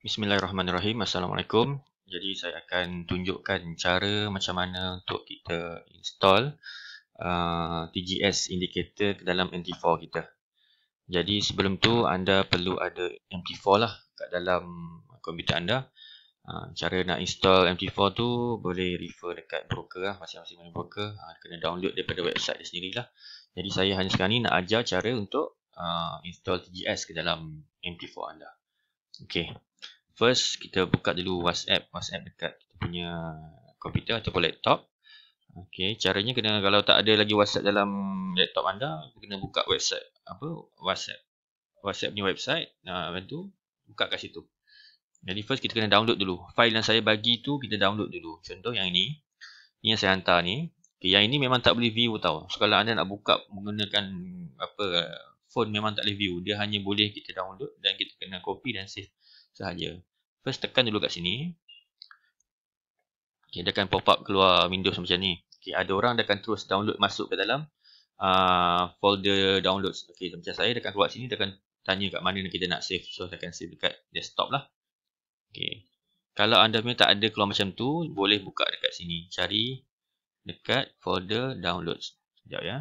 Bismillahirrahmanirrahim. Assalamualaikum. Jadi saya akan tunjukkan cara macam mana untuk kita install uh, TGS indicator ke dalam MT4 kita. Jadi sebelum tu anda perlu ada MT4 lah kat dalam komputer anda. Uh, cara nak install MT4 tu boleh refer dekat broker lah. Masih-masih mana broker. Uh, kena download daripada website dia sendirilah. Jadi saya hanya sekarang ni nak ajar cara untuk uh, install TGS ke dalam MT4 anda. Okay first kita buka dulu WhatsApp, WhatsApp dekat kita punya komputer ataupun laptop. Okey, caranya kena kalau tak ada lagi WhatsApp dalam laptop anda, kena buka website apa WhatsApp. WhatsApp punya website. Nah, uh, tu buka kat situ. Jadi first kita kena download dulu. File yang saya bagi tu kita download dulu. Contoh yang ini. Ini yang saya hantar ni. Okay, yang ini memang tak boleh view tau. So, kalau anda nak buka menggunakan apa phone memang tak boleh view. Dia hanya boleh kita download dan kita kena copy dan save sahaja. First tekan dulu kat sini Okay, dia akan pop up keluar Windows macam ni Okay, ada orang dia akan terus download masuk ke dalam uh, Folder downloads Okay, macam saya dia akan keluar sini Dia akan tanya kat mana kita nak save So, saya akan save dekat desktop lah Okay Kalau anda punya tak ada keluar macam tu Boleh buka dekat sini Cari dekat folder downloads Sekejap ya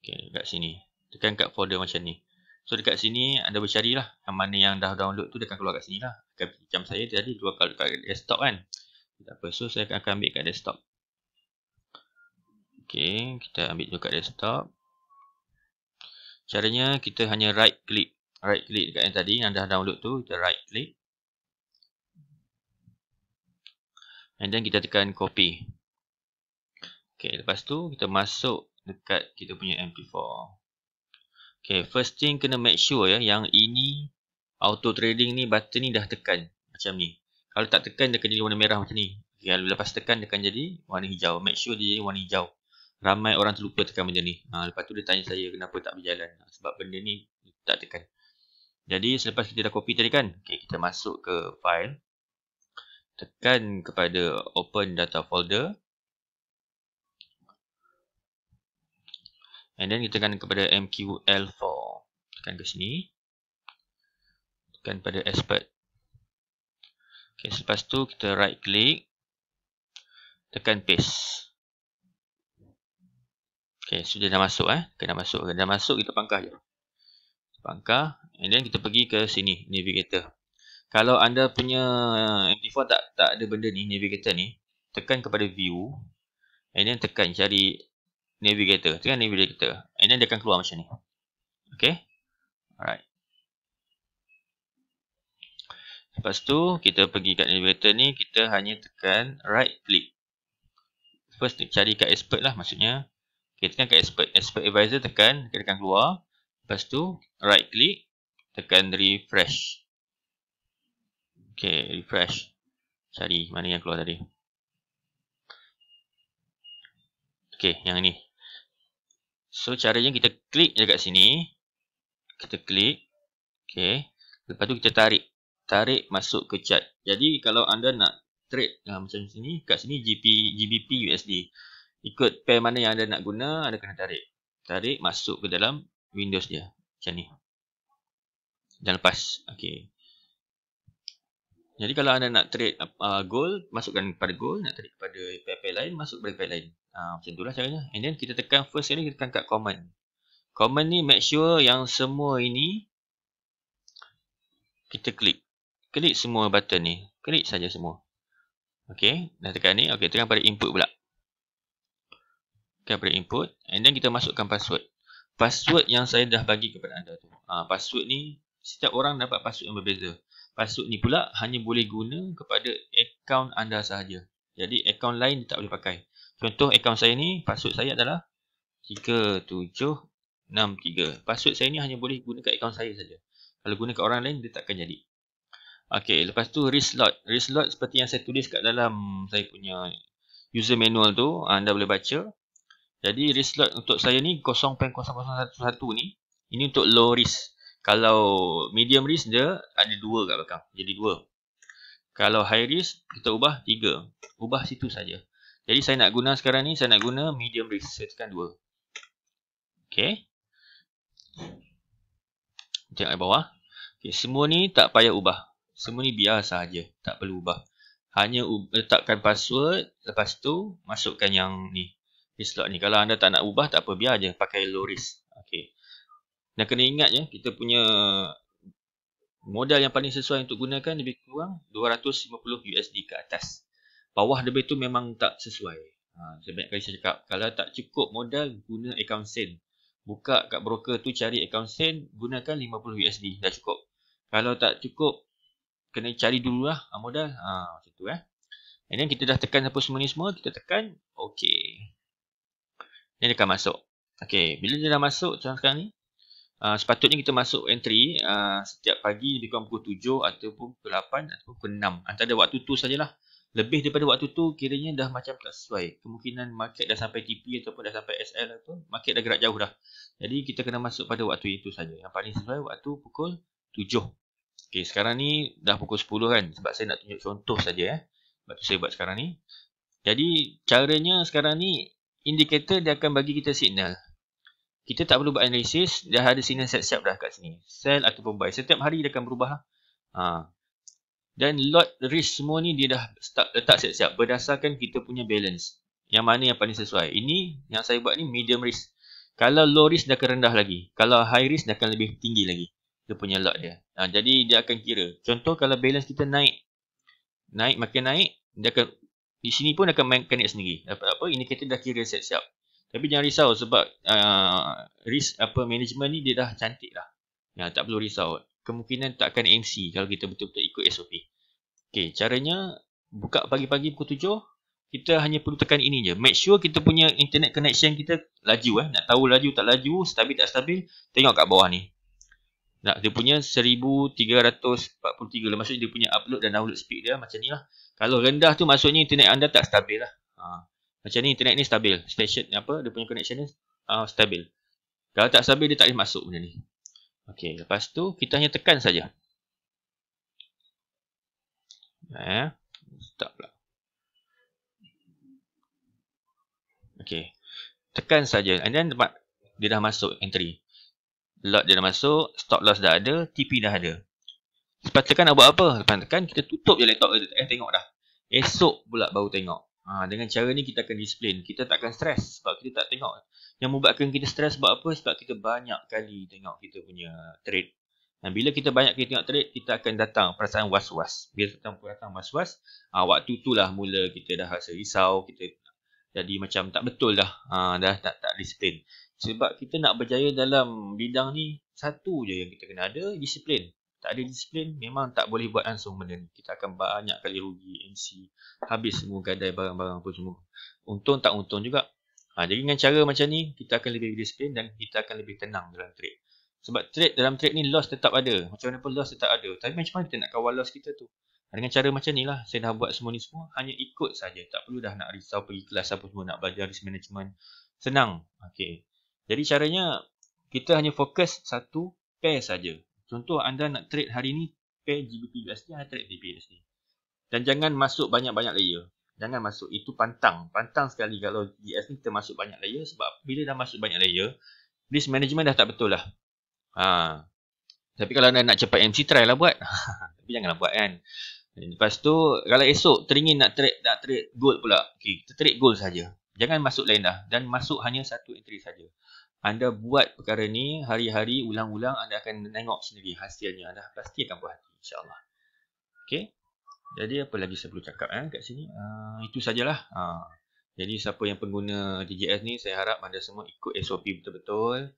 Okay, dekat sini Tekan kat folder macam ni So dekat sini anda bercarilah yang mana yang dah download tu dia akan keluar kat sini lah. Macam saya tadi dua kali dekat desktop kan. Tak apa. So saya akan ambil kat desktop. Okay. Kita ambil juga kat desktop. Caranya kita hanya right click. Right click dekat yang tadi yang dah download tu. Kita right click. And then kita tekan copy. Okay. Lepas tu kita masuk dekat kita punya MP4. Okay, first thing kena make sure ya yang ini auto trading ni button ni dah tekan macam ni. Kalau tak tekan dia akan jadi warna merah macam ni. Okay, lepas tekan dia akan jadi warna hijau. Make sure dia jadi warna hijau. Ramai orang terlupa tekan benda ni. Ha, lepas tu dia tanya saya kenapa tak berjalan. Ha, sebab benda ni tak tekan. Jadi selepas kita dah copy tadi kan. Okay, kita masuk ke file. Tekan kepada open data folder. And then kita kan tekan kepada MQL4. Tekan ke sini. Tekan pada expert. Okay, selepas tu kita right click. Tekan paste. Okay, sudah so dah masuk eh. Kena masuk. Kena dah masuk kita pangkah je. Pangkah and then kita pergi ke sini navigator. Kalau anda punya uh, MT4 tak tak ada benda ni navigator ni, tekan kepada view and then tekan cari navigator. Tekan navigator. And then dia akan keluar macam ni. Okay. Alright. Lepas tu kita pergi kat navigator ni. Kita hanya tekan right click. First cari kat expert lah maksudnya. Kita okay, tekan kat expert. Expert advisor tekan. kita akan keluar. Lepas tu right click. Tekan refresh. Okay refresh. Cari mana yang keluar tadi. Okay, yang ni. So caranya kita klik je kat sini. Kita klik. Okay. Lepas tu kita tarik. Tarik masuk ke chat. Jadi kalau anda nak trade uh, macam sini. Kat sini GP, GBP USD. Ikut pair mana yang anda nak guna. Anda kena tarik. Tarik masuk ke dalam Windows dia. Macam ni. Dan lepas. Okay. Jadi kalau anda nak trade uh, gold. Masukkan pada gold. Nak trade pada pair lain masuk pada file lain. Ha, macam itulah caranya. And then kita tekan first sekali kita tekan kat command. Command ni make sure yang semua ini kita klik. Klik semua button ni. Klik saja semua. Okay. Dah tekan ni. Okay. Tekan pada input pula. Tekan pada input. And then kita masukkan password. Password yang saya dah bagi kepada anda tu. Ha, password ni setiap orang dapat password yang berbeza. Password ni pula hanya boleh guna kepada akaun anda sahaja. Jadi akaun lain tak boleh pakai. Contoh akaun saya ni password saya adalah 3763. Password saya ni hanya boleh guna kat akaun saya saja. Kalau guna kat orang lain dia takkan jadi. Okey, lepas tu risk lot. Risk lot seperti yang saya tulis kat dalam saya punya user manual tu, ah, anda boleh baca. Jadi risk lot untuk saya ni 0.0011 ni, ini untuk low risk. Kalau medium risk dia ada dua kat belakang. Jadi dua. Kalau high risk, kita ubah 3. Ubah situ saja. Jadi saya nak guna sekarang ni, saya nak guna medium risk. Saya tekan 2. Okay. Tengok di bawah. Okay, semua ni tak payah ubah. Semua ni biar saja, Tak perlu ubah. Hanya eh, letakkan password. Lepas tu, masukkan yang ni. Di slot ni. Kalau anda tak nak ubah, tak apa. Biar je. Pakai low risk. Okay. Dan kena ingat je, ya, kita punya modal yang paling sesuai untuk gunakan lebih kurang 250 USD ke atas. Bawah lebih tu memang tak sesuai. Ha, sebanyak kali saya cakap, kalau tak cukup modal, guna account send. Buka kat broker tu cari account send, gunakan 50 USD, dah cukup. Kalau tak cukup, kena cari dulu lah ha, modal. Ha, macam tu eh. And then kita dah tekan apa semua ni semua, kita tekan, ok. Ini dia akan masuk. Okay, bila dia dah masuk sekarang ni, Ah, sepatutnya kita masuk entry uh, setiap pagi lebih kurang pukul 7 ataupun pukul 8 ataupun pukul 6 antara waktu tu sajalah lebih daripada waktu tu kiranya dah macam tak sesuai kemungkinan market dah sampai TP ataupun dah sampai SL atau market dah gerak jauh dah jadi kita kena masuk pada waktu itu saja yang paling sesuai waktu pukul 7 Okey, sekarang ni dah pukul 10 kan sebab saya nak tunjuk contoh saja eh waktu saya buat sekarang ni jadi caranya sekarang ni indikator dia akan bagi kita signal kita tak perlu buat analisis dah ada sinyal set siap dah kat sini sell ataupun buy setiap hari dia akan berubah ha. dan lot risk semua ni dia dah start, letak siap-siap berdasarkan kita punya balance yang mana yang paling sesuai ini yang saya buat ni medium risk kalau low risk dah akan rendah lagi kalau high risk dah akan lebih tinggi lagi dia punya lot dia ha. jadi dia akan kira contoh kalau balance kita naik naik makin naik dia akan di sini pun akan main connect sendiri apa, apa kita dah kira set siap tapi jangan risau sebab uh, risk apa management ni dia dah cantik lah. Ya, tak perlu risau. Kemungkinan tak akan MC kalau kita betul-betul ikut SOP. Okay, caranya buka pagi-pagi pukul 7. Kita hanya perlu tekan ini je. Make sure kita punya internet connection kita laju eh. Nak tahu laju tak laju, stabil tak stabil, tengok kat bawah ni. Nak dia punya 1343 lah. Maksudnya dia punya upload dan download speed dia macam ni lah. Kalau rendah tu maksudnya internet anda tak stabil lah. Ha. Macam ni internet ni stabil. Station apa dia punya connection ni uh, ah, stabil. Kalau tak stabil dia tak boleh masuk benda ni. Okey, lepas tu kita hanya tekan saja. Ya. Eh, start pula. Okey. Tekan saja and then tempat dia dah masuk entry. Lot dia dah masuk, stop loss dah ada, TP dah ada. Sepatutnya tekan nak buat apa? Lepas tekan kita tutup je laptop eh, tengok dah. Esok pula baru tengok. Ha, dengan cara ni kita akan disiplin. Kita tak akan stres sebab kita tak tengok. Yang membuatkan kita stres sebab apa? Sebab kita banyak kali tengok kita punya trade. Dan bila kita banyak kita tengok trade, kita akan datang perasaan was-was. Bila kita datang was-was, ha, waktu tu lah mula kita dah rasa risau. Kita jadi macam tak betul dah. Ha, dah tak tak disiplin. Sebab kita nak berjaya dalam bidang ni, satu je yang kita kena ada, disiplin tak ada disiplin memang tak boleh buat langsung benda ni kita akan banyak kali rugi MC habis semua gadai barang-barang apa semua untung tak untung juga ha, jadi dengan cara macam ni kita akan lebih disiplin dan kita akan lebih tenang dalam trade sebab trade dalam trade ni loss tetap ada macam mana pun loss tetap ada tapi macam mana kita nak kawal loss kita tu ha, dengan cara macam ni lah saya dah buat semua ni semua hanya ikut saja tak perlu dah nak risau pergi kelas apa semua nak belajar risk management senang okay jadi caranya kita hanya fokus satu pair saja Contoh anda nak trade hari ni pair GBP USD atau trade GBP USD. Dan jangan masuk banyak-banyak layer. Jangan masuk itu pantang. Pantang sekali kalau GS ni kita masuk banyak layer sebab bila dah masuk banyak layer, risk management dah tak betul lah. Ha. Tapi kalau anda nak cepat MC try lah buat. Tapi janganlah buat kan. Lepas tu kalau esok teringin nak trade nak trade gold pula. Okey, kita trade gold saja. Jangan masuk lain dah dan masuk hanya satu entry saja anda buat perkara ni hari-hari ulang-ulang anda akan tengok sendiri hasilnya anda pasti akan buat insyaallah okey jadi apa lagi saya perlu cakap eh kat sini uh, itu sajalah ha uh, jadi siapa yang pengguna DJS ni saya harap anda semua ikut SOP betul-betul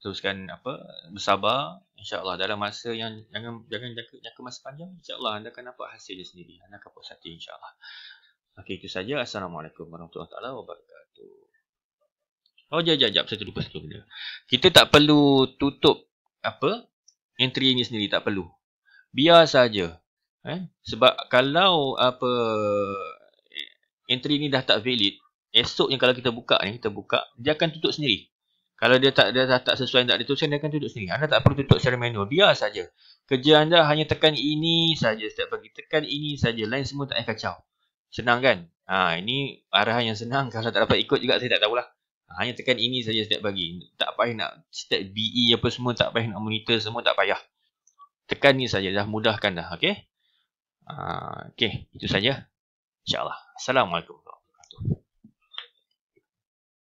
teruskan apa bersabar insyaallah dalam masa yang jangan jangan jangka, jangka masa panjang insyaallah anda akan dapat hasil dia sendiri anda akan puas hati insyaallah okey itu saja assalamualaikum warahmatullahi wabarakatuh Oh, jap, jap, jap. Satu, dua, satu. Kita tak perlu tutup apa entry ini sendiri. Tak perlu. Biar saja. Eh? Sebab kalau apa entry ini dah tak valid, esoknya kalau kita buka ni, kita buka, dia akan tutup sendiri. Kalau dia tak dia tak sesuai tak dituliskan, dia akan tutup sendiri. Anda tak perlu tutup secara manual. Biar saja. Kerja anda hanya tekan ini saja setiap pagi. Tekan ini saja. Lain semua tak payah kacau. Senang kan? Ha, ini arahan yang senang. Kalau tak dapat ikut juga, saya tak tahulah. Hanya tekan ini saja setiap pagi. Tak payah nak step BE apa semua. Tak payah nak monitor semua. Tak payah. Tekan ini saja. Dah mudahkan dah. Okay. Uh, ah, okay. Itu saja. InsyaAllah. Assalamualaikum.